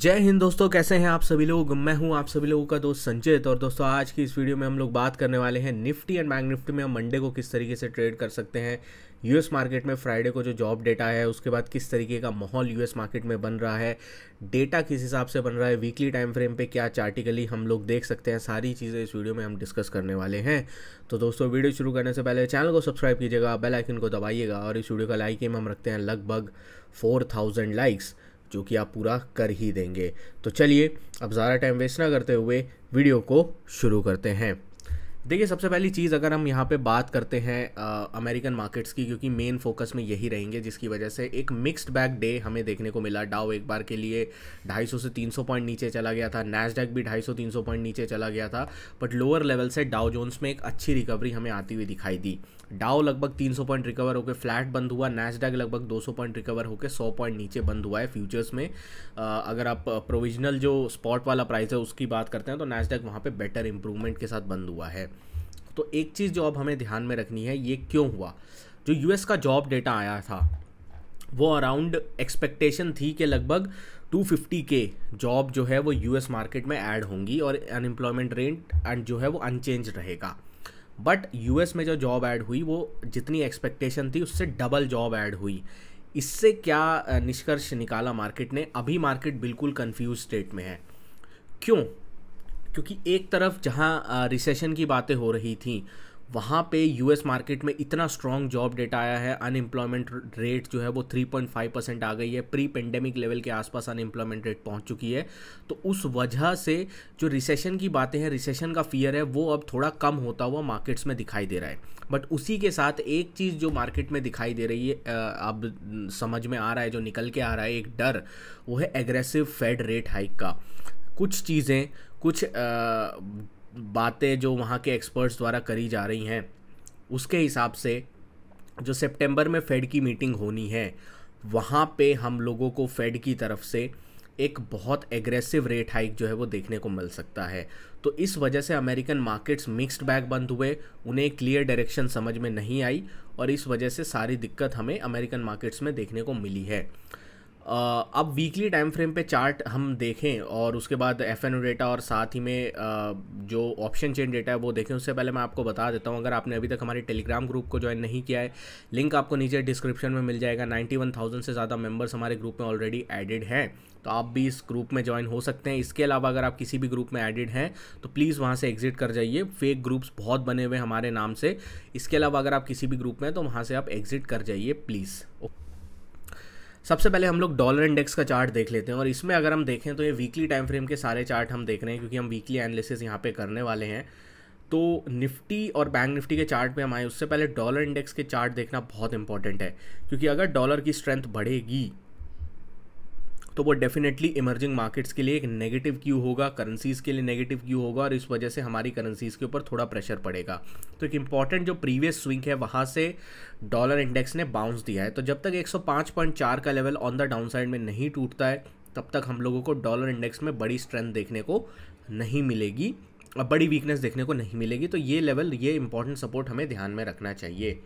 जय हिंद दोस्तों कैसे हैं आप सभी लोग मैं हूं आप सभी लोगों का दोस्त संचित और दोस्तों आज की इस वीडियो में हम लोग बात करने वाले हैं निफ्टी एंड बैंक निफ्टी में हम मंडे को किस तरीके से ट्रेड कर सकते हैं यूएस मार्केट में फ्राइडे को जो जॉब डेटा है उसके बाद किस तरीके का माहौल यूएस मार्केट में बन रहा है डेटा किस हिसाब से बन रहा है वीकली टाइम फ्रेम पर क्या चार्टिकली हम लोग देख सकते हैं सारी चीज़ें इस वीडियो में हम डिस्कस करने वाले हैं तो दोस्तों वीडियो शुरू करने से पहले चैनल को सब्सक्राइब कीजिएगा बेलाइकिन को दबाइएगा और इस वीडियो का लाइक एम हम रखते हैं लगभग फोर लाइक्स जो कि आप पूरा कर ही देंगे तो चलिए अब ज़्यादा टाइम वेस्ट ना करते हुए वीडियो को शुरू करते हैं देखिए सबसे पहली चीज़ अगर हम यहाँ पे बात करते हैं अमेरिकन मार्केट्स की क्योंकि मेन फोकस में यही रहेंगे जिसकी वजह से एक मिक्स्ड बैक डे हमें देखने को मिला डाओ एक बार के लिए 250 से 300 पॉइंट नीचे चला गया था नैसडेक भी 250 300 पॉइंट नीचे चला गया था बट लोअर लेवल से डाओ जोन्स में एक अच्छी रिकवरी हमें आती हुई दिखाई दी डाओ लगभग 300 पॉइंट रिकवर होकर फ्लैट बंद हुआ नैसडेक लगभग 200 पॉइंट रिकवर होकर 100 पॉइंट नीचे बंद हुआ है फ्यूचर्स में अगर आप प्रोविजनल जो स्पॉट वाला प्राइस है उसकी बात करते हैं तो नैसडेक वहाँ पे बेटर इंप्रूवमेंट के साथ बंद हुआ है तो एक चीज़ जो अब हमें ध्यान में रखनी है ये क्यों हुआ जो यूएस का जॉब डेटा आया था वो अराउंड एक्सपेक्टेशन थी कि लगभग 250 के जॉब जो है वो यूएस मार्केट में ऐड होंगी और अनएम्प्लॉयमेंट रेट एंड जो है वो अनचेंज रहेगा बट यूएस में जो जॉब ऐड हुई वो जितनी एक्सपेक्टेशन थी उससे डबल जॉब ऐड हुई इससे क्या निष्कर्ष निकाला मार्केट ने अभी मार्केट बिल्कुल कंफ्यूज स्टेट में है क्यों क्योंकि एक तरफ जहाँ रिसेशन की बातें हो रही थी वहाँ पे यूएस मार्केट में इतना स्ट्रॉन्ग जॉब डेटा आया है अनएम्प्लॉयमेंट रेट जो है वो 3.5 परसेंट आ गई है प्री पेंडेमिक लेवल के आसपास अनएम्प्लॉयमेंट रेट पहुँच चुकी है तो उस वजह से जो रिसेशन की बातें हैं रिसेशन का फियर है वो अब थोड़ा कम होता हुआ मार्केट्स में दिखाई दे रहा है बट उसी के साथ एक चीज़ जो मार्केट में दिखाई दे रही है अब समझ में आ रहा है जो निकल के आ रहा है एक डर वो है एग्रेसिव फेड रेट हाइक का कुछ चीज़ें कुछ बातें जो वहाँ के एक्सपर्ट्स द्वारा करी जा रही हैं उसके हिसाब से जो सितंबर में फेड की मीटिंग होनी है वहाँ पे हम लोगों को फेड की तरफ से एक बहुत एग्रेसिव रेट हाइक जो है वो देखने को मिल सकता है तो इस वजह से अमेरिकन मार्केट्स मिक्स्ड बैग बंद हुए उन्हें क्लियर डायरेक्शन समझ में नहीं आई और इस वजह से सारी दिक्कत हमें अमेरिकन मार्केट्स में देखने को मिली है अब वीकली टाइम फ्रेम पे चार्ट हम देखें और उसके बाद एफ एन डेटा और साथ ही में जो ऑप्शन चेन डेटा है वो देखें उससे पहले मैं आपको बता देता हूँ अगर आपने अभी तक हमारे टेलीग्राम ग्रुप को ज्वाइन नहीं किया है लिंक आपको नीचे डिस्क्रिप्शन में मिल जाएगा 91,000 से ज़्यादा मेंबर्स हमारे ग्रुप में ऑलरेडी एडेड हैं तो आप भी इस ग्रुप में ज्वाइन हो सकते हैं इसके अलावा अगर आप किसी भी ग्रुप में एडिड हैं तो प्लीज़ वहाँ से एग्जिट कर जाइए फेक ग्रुप्स बहुत बने हुए हमारे नाम से इसके अलावा अगर आप किसी भी ग्रुप में तो वहाँ से आप एग्जिट कर जाइए प्लीज़ सबसे पहले हम लोग डॉलर इंडेक्स का चार्ट देख लेते हैं और इसमें अगर हम देखें तो ये वीकली टाइम फ्रेम के सारे चार्ट हम देख रहे हैं क्योंकि हम वीकली एनालिसिस यहाँ पे करने वाले हैं तो निफ्टी और बैंक निफ्टी के चार्ट पे हम आए उससे पहले डॉलर इंडेक्स के चार्ट देखना बहुत इंपॉर्टेंट है क्योंकि अगर डॉलर की स्ट्रेंथ बढ़ेगी तो वो डेफिनेटली इमर्जिंग मार्केट्स के लिए एक नेगेटिव क्यू होगा करेंसीज़ के लिए नेगेटिव क्यू होगा और इस वजह से हमारी करेंसीज़ के ऊपर थोड़ा प्रेशर पड़ेगा तो एक इंपॉर्टेंट जो प्रीवियस स्विंग है वहाँ से डॉलर इंडेक्स ने बाउंस दिया है तो जब तक एक का level on the down side में नहीं टूटता है तब तक हम लोगों को डॉलर इंडेक्स में बड़ी स्ट्रेंथ देखने को नहीं मिलेगी बड़ी वीकनेस देखने को नहीं मिलेगी तो ये लेवल ये इंपॉर्टेंट सपोर्ट हमें ध्यान में रखना चाहिए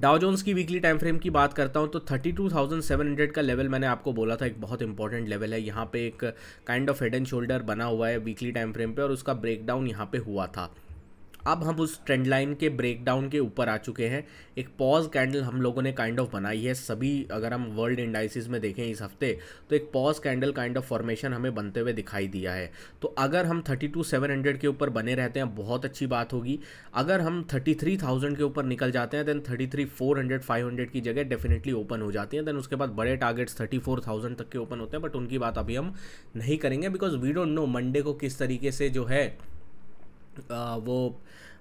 डाउजोन्स की वीकली टाइम फ्रेम की बात करता हूँ तो 32,700 का लेवल मैंने आपको बोला था एक बहुत इंपॉर्टेंट लेवल है यहाँ पे एक kind of head and shoulder बना हुआ है वीकली टाइम फ्रेम पे और उसका ब्रेकडाउन यहाँ पे हुआ था अब हम उस ट्रेंड लाइन के ब्रेकडाउन के ऊपर आ चुके हैं एक पॉज कैंडल हम लोगों ने काइंड ऑफ बनाई है सभी अगर हम वर्ल्ड इंडाइसिस में देखें इस हफ्ते तो एक pause candle kind of formation हमें बनते हुए दिखाई दिया है तो अगर हम थर्टी टू सेवन हंड्रेड के ऊपर बने रहते हैं बहुत अच्छी बात होगी अगर हम थर्टी थ्री थाउजेंड के ऊपर निकल जाते हैं then thirty three four hundred five hundred की जगह डेफिनेटली ओपन हो जाती है देन उसके बाद बड़े टारगेट्स थर्टी फोर थाउजेंड तक के ओपन होते हैं बट उनकी बात अभी हम नहीं करेंगे because we don't know Monday को किस तरीके से जो है वो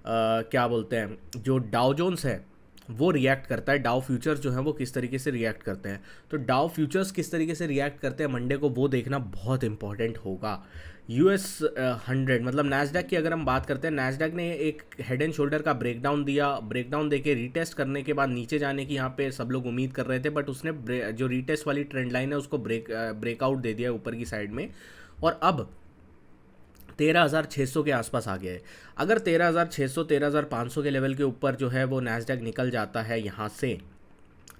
क्या बोलते हैं जो डाओ जोन्स है वो रिएक्ट करता है डाओ फ्यूचर्स जो हैं वो किस तरीके से रिएक्ट करते हैं तो डाओ फ्यूचर्स किस तरीके से रिएक्ट करते हैं मंडे को वो देखना बहुत इंपॉर्टेंट होगा यू एस हंड्रेड मतलब नैसडैक की अगर हम बात करते हैं नैसडैक ने एक हेड एंड शोल्डर का ब्रेकडाउन दिया ब्रेकडाउन देके रीटेस्ट करने के बाद नीचे जाने की यहाँ पे सब लोग उम्मीद कर रहे थे बट उसने जो रीटेस्ट वाली ट्रेंड लाइन है उसको ब्रेक ब्रेकआउट दे दिया ऊपर की साइड में और अब तेरह हज़ार छः सौ के आसपास आ गया है अगर तेरह हज़ार छः सौ तेरह हज़ार पाँच सौ के लेवल के ऊपर जो है वो नैसडेक निकल जाता है यहाँ से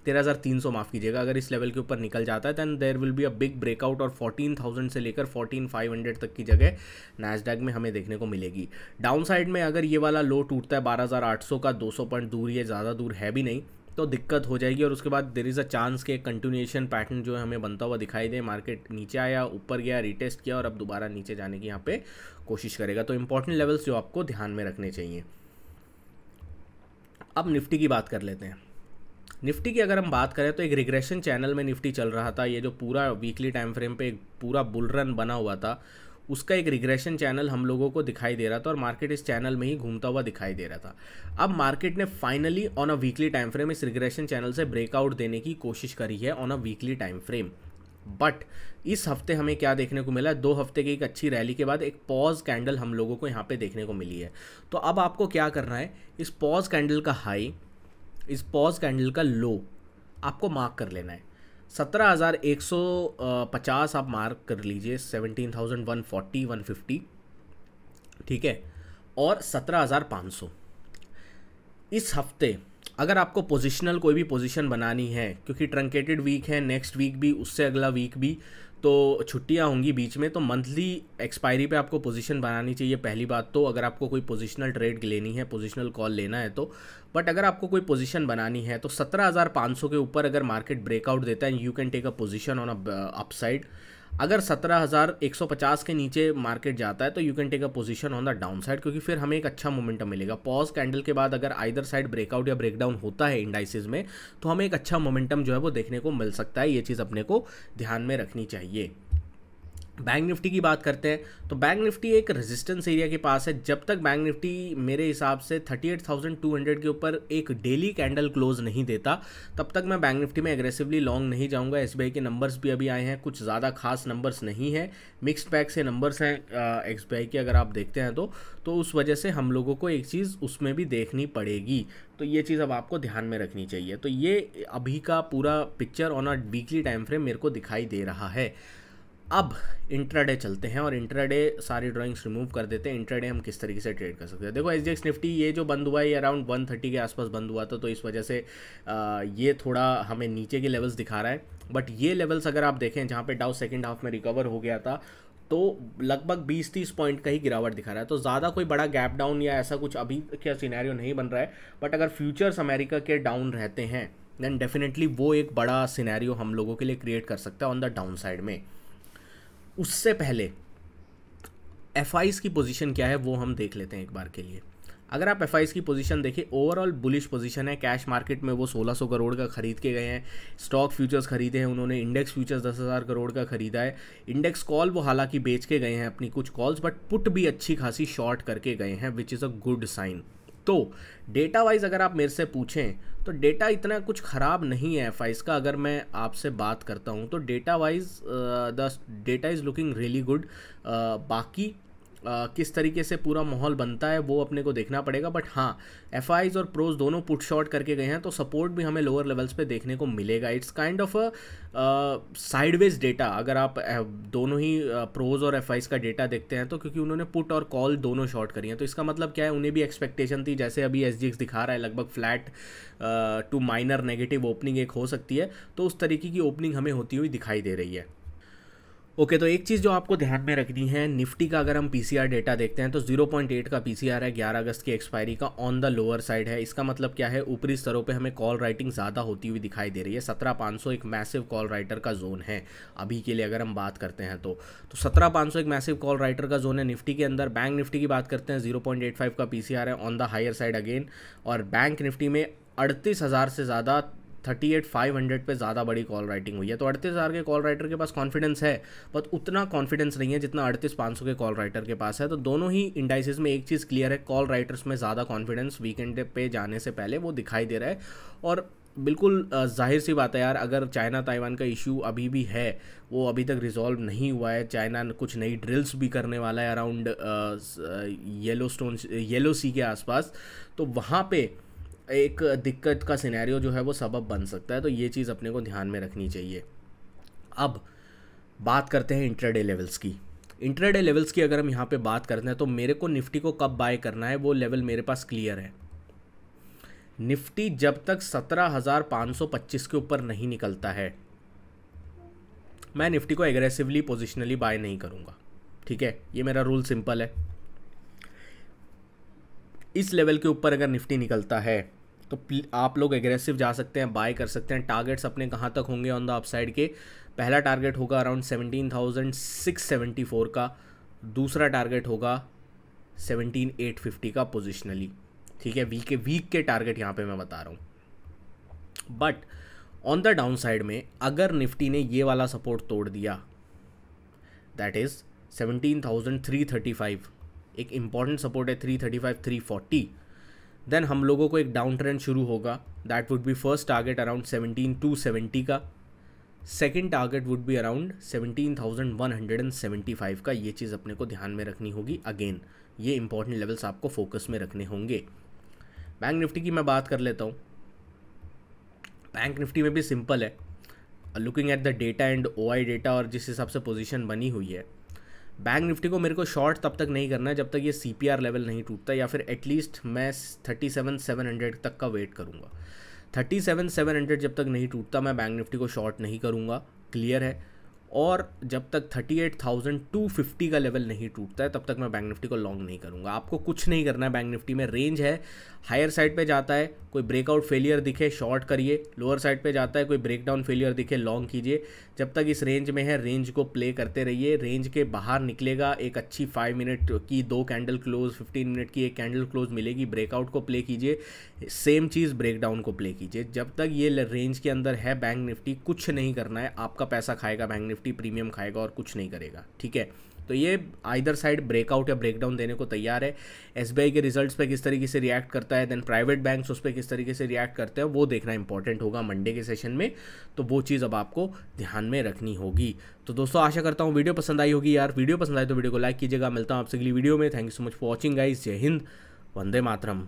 तेरह हज़ार तीन सौ माफ़ कीजिएगा अगर इस लेवल के ऊपर निकल जाता है then there will be a big breakout और फोर्टीन थाउजेंड से लेकर फोर्टीन फाइव हंड्रेड तक की जगह नैसडेक में हमें देखने को मिलेगी डाउन साइड में अगर ये वाला लो टूटता है बारह हज़ार आठ सौ का दो सौ पॉइंट दूर ये ज़्यादा दूर है भी नहीं तो दिक्कत हो जाएगी और उसके बाद देर इज़ अ चांस के कंटिन्यूएशन पैटर्न जो है हमें बनता हुआ दिखाई दे मार्केट नीचे आया ऊपर गया रिटेस्ट किया और अब दोबारा नीचे जाने की यहाँ पे कोशिश करेगा तो इंपॉर्टेंट लेवल्स जो आपको ध्यान में रखने चाहिए अब निफ्टी की बात कर लेते हैं निफ्टी की अगर हम बात करें तो एक रिग्रेशन चैनल में निफ्टी चल रहा था ये जो पूरा वीकली टाइम फ्रेम पे एक पूरा बुल रन बना हुआ था उसका एक रिग्रेशन चैनल हम लोगों को दिखाई दे रहा था और मार्केट इस चैनल में ही घूमता हुआ दिखाई दे रहा था अब मार्केट ने finally on a weekly time frame इस रिग्रेशन चैनल से ब्रेकआउट देने की कोशिश करी है on a weekly time frame but इस हफ्ते हमें क्या देखने को मिला दो हफ्ते की एक अच्छी रैली के बाद एक पॉज कैंडल हम लोगों को यहाँ पे देखने को मिली है तो अब आपको क्या करना है इस पॉज कैंडल का हाई इस पॉज कैंडल का लो आपको मार्क कर लेना है सत्रह हज़ार एक सौ पचास आप मार्क कर लीजिए seventeen thousand one forty one fifty ठीक है और सत्रह हज़ार पाँच सौ इस हफ्ते अगर आपको पोजिशनल कोई भी पोजिशन बनानी है क्योंकि ट्रंकेटेड वीक है नेक्स्ट वीक भी उससे अगला वीक भी तो छुट्टियाँ होंगी बीच में तो मंथली एक्सपायरी पे आपको पोजीशन बनानी चाहिए पहली बात तो अगर आपको कोई पोजिशनल ट्रेड लेनी है पोजिशनल कॉल लेना है तो बट अगर आपको कोई पोजीशन बनानी है तो 17,500 के ऊपर अगर मार्केट ब्रेकआउट देता है you can take a position on a upside अगर 17,150 के नीचे मार्केट जाता है तो you can take a position on the down downside क्योंकि फिर हमें एक अच्छा मोमेंटम मिलेगा पॉज कैंडल के बाद अगर आइदर साइड ब्रेकआउट या ब्रेकडाउन होता है इंडाइसिस में तो हमें एक अच्छा मोमेंटम जो है वो देखने को मिल सकता है ये चीज़ अपने को ध्यान में रखनी चाहिए बैंक निफ्टी की बात करते हैं तो बैंक निफ्टी एक रेजिस्टेंस एरिया के पास है जब तक बैंक निफ्टी मेरे हिसाब से 38,200 के ऊपर एक डेली कैंडल क्लोज नहीं देता तब तक मैं बैंक निफ्टी में एग्रेसिवली लॉन्ग नहीं जाऊंगा एस के नंबर्स भी अभी आए हैं कुछ ज़्यादा खास नंबर्स नहीं है मिक्सड पैक से नंबर्स हैं एस के अगर आप देखते हैं तो तो उस वजह से हम लोगों को एक चीज़ उसमें भी देखनी पड़ेगी तो ये चीज़ अब आपको ध्यान में रखनी चाहिए तो ये अभी का पूरा picture on a weekly time frame मेरे को दिखाई दे रहा है अब इंट्राडे चलते हैं और इंट्राडे सारी ड्राइंग्स रिमूव कर देते हैं इंट्राडे हम किस तरीके से ट्रेड कर सकते हैं देखो एच निफ्टी ये जो बंद हुआ है ये अराउंड 130 के आसपास बंद हुआ था तो इस वजह से ये थोड़ा हमें नीचे के लेवल्स दिखा रहा है बट ये लेवल्स अगर आप देखें जहाँ पे डाउ सेकेंड हाफ में रिकवर हो गया था तो लगभग 20-30 पॉइंट का ही गिरावट दिखा रहा है तो ज़्यादा कोई बड़ा गैप डाउन या ऐसा कुछ अभी क्या सिनेरियो नहीं बन रहा है बट अगर फ्यूचर्स अमेरिका के डाउन रहते हैं देन डेफिनेटली वो एक बड़ा सिनेरियो हम लोगों के लिए क्रिएट कर सकता है ऑन द डाउन साइड में उससे पहले एफ की पोजीशन क्या है वो हम देख लेते हैं एक बार के लिए अगर आप एफ की पोजीशन देखें ओवरऑल बुलिश पोजीशन है कैश मार्केट में वो 1600 करोड़ का खरीद के गए हैं स्टॉक फ्यूचर्स खरीदे हैं उन्होंने इंडेक्स फ्यूचर्स 10,000 करोड़ का खरीदा है इंडेक्स कॉल वो हालांकि बेच के गए हैं अपनी कुछ कॉल्स बट पुट भी अच्छी खासी शॉर्ट करके गए हैं which is a good sign तो डेटा वाइज अगर आप मेरे से पूछें तो डेटा इतना कुछ ख़राब नहीं है एफ का अगर मैं आपसे बात करता हूँ तो data wise the data is looking really good बाकी किस तरीके से पूरा माहौल बनता है वो अपने को देखना पड़ेगा बट हाँ एफ और प्रोज दोनों पुट शॉट करके गए हैं तो सपोर्ट भी हमें लोअर लेवल्स पे देखने को मिलेगा it's kind of sideways data अगर आप दोनों ही प्रोज और एफ का डेटा देखते हैं तो क्योंकि उन्होंने पुट और कॉल दोनों शॉर्ट करी हैं तो इसका मतलब क्या है उन्हें भी एक्सपेक्टेशन थी जैसे अभी एस दिखा रहा है लगभग flat to minor negative opening एक हो सकती है तो उस तरीके की ओपनिंग हमें होती हुई दिखाई दे रही है ओके okay, तो एक चीज़ जो आपको ध्यान में रखनी है निफ्टी का अगर हम पीसीआर डेटा देखते हैं तो 0.8 का पीसीआर है 11 अगस्त की एक्सपायरी का ऑन द लोअर साइड है इसका मतलब क्या है ऊपरी स्तरों पे हमें कॉल राइटिंग ज़्यादा होती हुई दिखाई दे रही है सत्रह पाँच एक मैसिव कॉल राइटर का जोन है अभी के लिए अगर हम बात करते हैं तो तो सत्रह पाँच एक मैसिव कॉल राइटर का जोन है निफ्टी के अंदर बैंक निफ्टी की बात करते हैं जीरो का पी है on the higher side again और बैंक निफ्टी में अड़तीस हज़ार से ज़्यादा थर्टी एट फाइव हंड्रेड पर ज़्यादा बड़ी कॉल राइटिंग हुई है तो अड़तीस हज़ार के कॉल राइटर के पास कॉन्फिडेंस है बट उतना कॉन्फिडेंस नहीं है जितना अड़तीस पाँच सौ के कॉल राइटर के पास है तो दोनों ही इंडाइसिस में एक चीज़ क्लियर है कॉल राइटर्स में ज़्यादा कॉन्फिडेंस वीकेंड पे जाने से पहले वो दिखाई दे रहा है और बिल्कुल जाहिर सी बात है यार अगर चाइना ताइवान का इशू अभी भी है वो अभी तक रिजॉल्व नहीं हुआ है चाइना कुछ नई ड्रिल्स भी करने वाला है अराउंड येलो स्टोन येलो सी के आसपास तो वहाँ पे एक दिक्कत का सिनेरियो जो है वो सबब बन सकता है तो ये चीज़ अपने को ध्यान में रखनी चाहिए अब बात करते हैं इंटरडे लेवल्स की इंटरडे लेवल्स की अगर हम यहाँ पे बात करते हैं तो मेरे को निफ्टी को कब बाय करना है वो लेवल मेरे पास क्लियर है निफ्टी जब तक सत्रह हज़ार पाँच सौ पच्चीस के ऊपर नहीं निकलता है मैं निफ्टी को एग्रेसिवली पोजिशनली बाय नहीं करूँगा ठीक है ये मेरा रूल सिंपल है इस लेवल के ऊपर अगर निफ्टी निकलता है तो आप लोग एग्रेसिव जा सकते हैं बाय कर सकते हैं टारगेट्स अपने कहाँ तक होंगे ऑन द अपसाइड के पहला टारगेट होगा around seventeen thousand six seventy four का दूसरा टारगेट होगा सेवनटीन एट फिफ्टी का पोजिशनली ठीक है वीक के वीक के टारगेट यहाँ पे मैं बता रहा हूँ but on the down side में अगर निफ्टी ने ये वाला सपोर्ट तोड़ दिया that is seventeen thousand three thirty five एक इम्पॉर्टेंट सपोर्ट है three thirty five three forty then हम लोगों को एक डाउन ट्रेंड शुरू होगा that would be first target around seventeen two seventy का second target would be around seventeen thousand one hundred and seventy five का ये चीज़ अपने को ध्यान में रखनी होगी अगेन ये इंपॉर्टेंट लेवल्स आपको फोकस में रखने होंगे बैंक निफ्टी की मैं बात कर लेता हूँ बैंक निफ्टी में भी सिंपल है looking at the data and O I data और जिस हिसाब से पोजिशन बनी हुई है बैंक निफ्टी को मेरे को शॉर्ट तब तक नहीं करना है जब तक ये सी लेवल नहीं टूटता या फिर एटलीस्ट मैं थर्टी सेवन सेवन हंड्रेड तक का वेट करूँगा थर्टी सेवन सेवन हंड्रेड जब तक नहीं टूटता मैं बैंक निफ्टी को शॉर्ट नहीं करूँगा क्लियर है और जब तक thirty eight thousand two fifty का लेवल नहीं टूटता है तब तक मैं बैंक निफ्टी को लॉन्ग नहीं करूँगा आपको कुछ नहीं करना है बैंक निफ्टी में रेंज है हायर साइड पे जाता है कोई ब्रेकआउट फेलियर दिखे शॉर्ट करिए लोअर साइड पे जाता है कोई ब्रेकडाउन फेलियर दिखे लॉन्ग कीजिए जब तक इस रेंज में है रेंज को प्ले करते रहिए रेंज के बाहर निकलेगा एक अच्छी फाइव मिनट की दो कैंडल क्लोज फिफ्टीन मिनट की एक कैंडल क्लोज मिलेगी ब्रेकआउट को प्ले कीजिए सेम चीज़ ब्रेकडाउन को प्ले कीजिए जब तक ये रेंज के अंदर है बैंक निफ्टी कुछ नहीं करना है आपका पैसा खाएगा बैंक निफ्टी प्रीमियम खाएगा और कुछ नहीं करेगा ठीक है तो ये आइदर साइड ब्रेकआउट या ब्रेकडाउन देने को तैयार है एस के रिजल्ट्स पे किस तरीके से रिएक्ट करता है देन प्राइवेट बैंक उस पर किस तरीके से रिएक्ट करते हैं वो देखना इंपॉर्टेंट होगा मंडे के सेशन में तो वो चीज़ अब आपको ध्यान में रखनी होगी तो दोस्तों आशा करता हूँ वीडियो पसंद आई होगी यार वीडियो पसंद आई तो वीडियो को लाइक कीजिएगा मिलता हूँ आपसे अगली वीडियो में thank you so much for watching guys जय हिंद वंदे मातरम